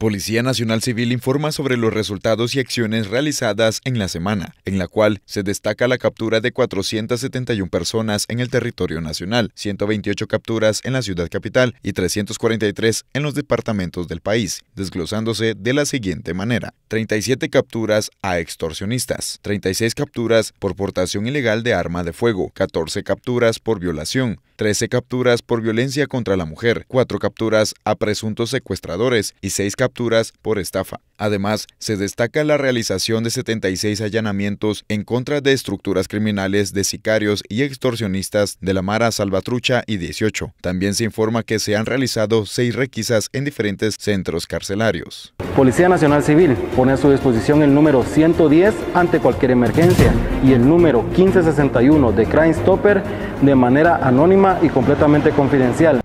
Policía Nacional Civil informa sobre los resultados y acciones realizadas en la semana, en la cual se destaca la captura de 471 personas en el territorio nacional, 128 capturas en la ciudad capital y 343 en los departamentos del país, desglosándose de la siguiente manera. 37 capturas a extorsionistas, 36 capturas por portación ilegal de arma de fuego, 14 capturas por violación, 13 capturas por violencia contra la mujer, 4 capturas a presuntos secuestradores y 6 capturas capturas por estafa. Además, se destaca la realización de 76 allanamientos en contra de estructuras criminales de sicarios y extorsionistas de la Mara Salvatrucha y 18. También se informa que se han realizado seis requisas en diferentes centros carcelarios. Policía Nacional Civil pone a su disposición el número 110 ante cualquier emergencia y el número 1561 de Crime Stopper de manera anónima y completamente confidencial.